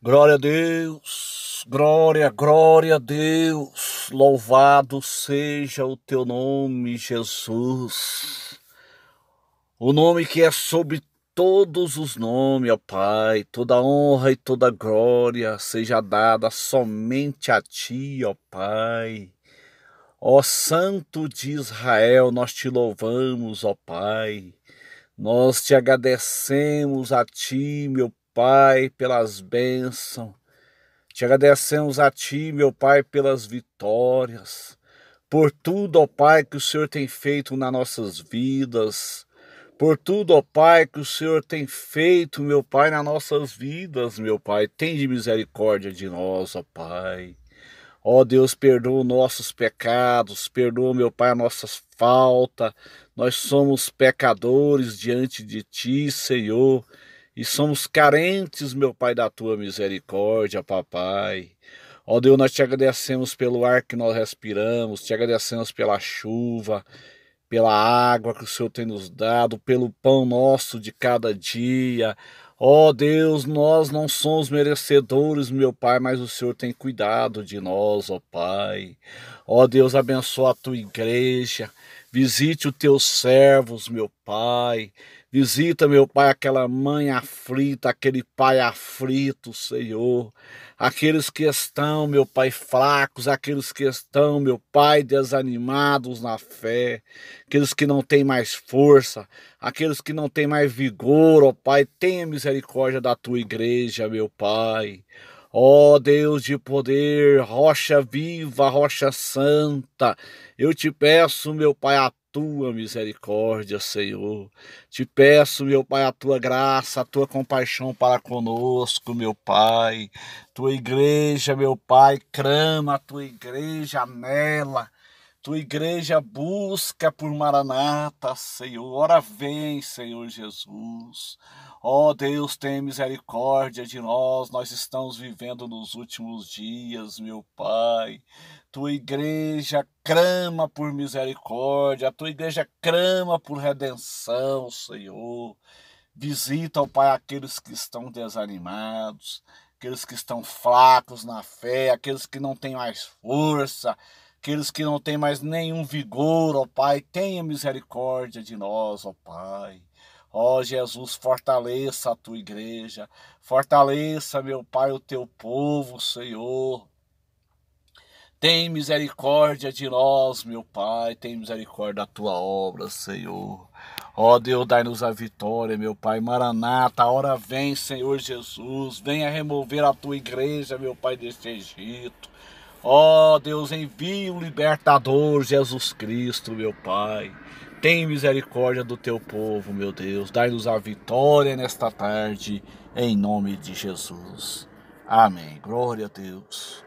Glória a Deus, glória, glória a Deus, louvado seja o teu nome, Jesus. O nome que é sobre todos os nomes, ó Pai, toda honra e toda glória seja dada somente a ti, ó Pai. Ó Santo de Israel, nós te louvamos, ó Pai. Nós te agradecemos a ti, meu Pai, pelas bênçãos. Te agradecemos a Ti, meu Pai, pelas vitórias, por tudo, ó Pai, que o Senhor tem feito nas nossas vidas, por tudo, ó Pai, que o Senhor tem feito, meu Pai, nas nossas vidas, meu Pai. Tem de misericórdia de nós, ó Pai. Ó Deus, perdoa nossos pecados, perdoa, meu Pai, nossas faltas. Nós somos pecadores diante de Ti, Senhor e somos carentes, meu Pai, da tua misericórdia, papai. Ó Deus, nós te agradecemos pelo ar que nós respiramos, te agradecemos pela chuva, pela água que o Senhor tem nos dado, pelo pão nosso de cada dia. Ó Deus, nós não somos merecedores, meu Pai, mas o Senhor tem cuidado de nós, ó Pai. Ó Deus, abençoa a tua igreja. Visite os teus servos, meu Pai. Visita, meu Pai, aquela mãe aflita, aquele pai aflito, Senhor. Aqueles que estão, meu Pai, fracos, aqueles que estão, meu Pai, desanimados na fé, aqueles que não têm mais força, aqueles que não têm mais vigor, ó Pai, tenha misericórdia da tua igreja, meu Pai. Ó oh, Deus de poder, rocha viva, rocha santa, eu te peço, meu Pai, a tua misericórdia, Senhor. Te peço, meu Pai, a tua graça, a tua compaixão para conosco, meu Pai. Tua igreja, meu Pai, crama a tua igreja nela tua igreja busca por Maranata, Senhor. Ora vem, Senhor Jesus. Ó oh, Deus, tem misericórdia de nós. Nós estamos vivendo nos últimos dias, meu Pai. Tua igreja crama por misericórdia. tua igreja crama por redenção, Senhor. Visita, ó oh, Pai, aqueles que estão desanimados, aqueles que estão fracos na fé, aqueles que não têm mais força Aqueles que não têm mais nenhum vigor, ó Pai, tenha misericórdia de nós, ó Pai. Ó Jesus, fortaleça a tua igreja, fortaleça, meu Pai, o teu povo, Senhor. Tem misericórdia de nós, meu Pai, tem misericórdia da tua obra, Senhor. Ó Deus, dai-nos a vitória, meu Pai. Maranata, a hora vem, Senhor Jesus. Venha remover a tua igreja, meu Pai, deste Egito. Ó oh, Deus, envia o libertador Jesus Cristo, meu Pai. Tem misericórdia do teu povo, meu Deus. dá nos a vitória nesta tarde, em nome de Jesus. Amém. Glória a Deus.